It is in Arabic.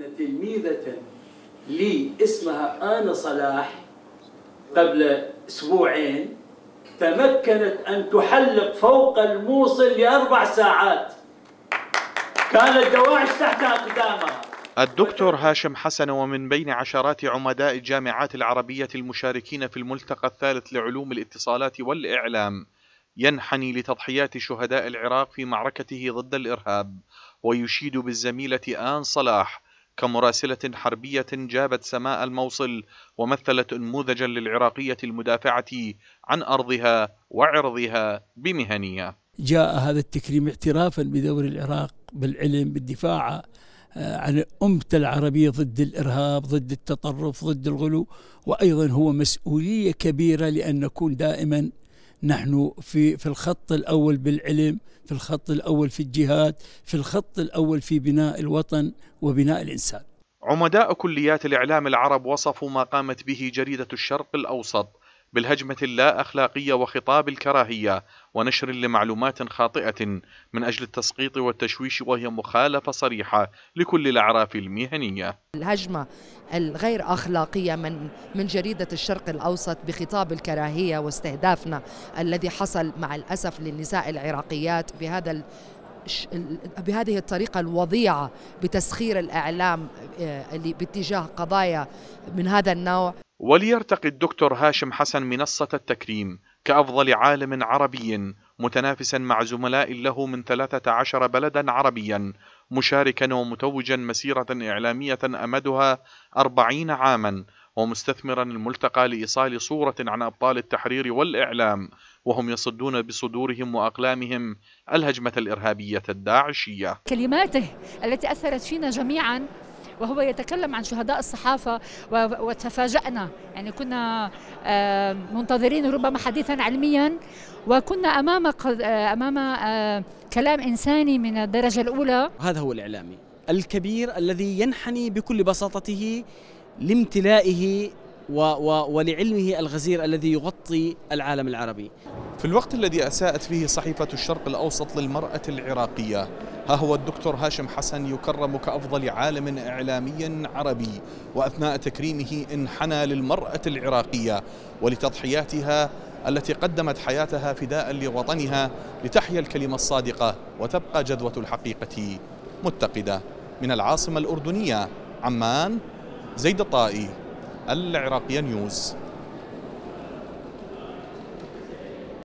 ان تلميذه لي اسمها انا صلاح قبل اسبوعين تمكنت ان تحلق فوق الموصل لاربع ساعات كانت دواعش تحت اقدامها الدكتور هاشم حسن ومن بين عشرات عمداء الجامعات العربية المشاركين في الملتقى الثالث لعلوم الاتصالات والإعلام ينحني لتضحيات شهداء العراق في معركته ضد الإرهاب ويشيد بالزميلة آن صلاح كمراسلة حربية جابت سماء الموصل ومثلت أنموذجا للعراقية المدافعة عن أرضها وعرضها بمهنية جاء هذا التكريم اعترافا بدور العراق بالعلم بالدفاع آه، عن أمة العربية ضد الإرهاب ضد التطرف ضد الغلو وأيضا هو مسؤولية كبيرة لأن نكون دائما نحن في في الخط الاول بالعلم في الخط الاول في الجهاد في الخط الاول في بناء الوطن وبناء الانسان عمداء كليات الاعلام العرب وصفوا ما قامت به جريده الشرق الاوسط بالهجمة اللا أخلاقية وخطاب الكراهية ونشر لمعلومات خاطئة من أجل التسقيط والتشويش وهي مخالفة صريحة لكل الأعراف المهنية الهجمة الغير أخلاقية من, من جريدة الشرق الأوسط بخطاب الكراهية واستهدافنا الذي حصل مع الأسف للنساء العراقيات بهذا بهذه الطريقة الوضيعة بتسخير الإعلام آه، باتجاه قضايا من هذا النوع وليرتقي الدكتور هاشم حسن منصة التكريم كأفضل عالم عربي متنافسا مع زملاء له من 13 بلدا عربيا مشاركا ومتوجا مسيرة إعلامية أمدها 40 عاما ومستثمرا الملتقى لإيصال صورة عن أبطال التحرير والإعلام وهم يصدون بصدورهم وأقلامهم الهجمة الإرهابية الداعشية كلماته التي أثرت فينا جميعا وهو يتكلم عن شهداء الصحافة وتفاجأنا يعني كنا منتظرين ربما حديثا علميا وكنا أمام آه، أمام آه، كلام إنساني من الدرجة الأولى هذا هو الإعلامي الكبير الذي ينحني بكل بساطته لامتلائه و و ولعلمه الغزير الذي يغطي العالم العربي في الوقت الذي أساءت فيه صحيفة الشرق الأوسط للمرأة العراقية ها هو الدكتور هاشم حسن يكرم كأفضل عالم إعلامي عربي وأثناء تكريمه انحنى للمرأة العراقية ولتضحياتها التي قدمت حياتها فداء لوطنها لتحيا الكلمة الصادقة وتبقى جذوة الحقيقة متقدة من العاصمة الأردنية عمان زيد الطائي العراقية نيوز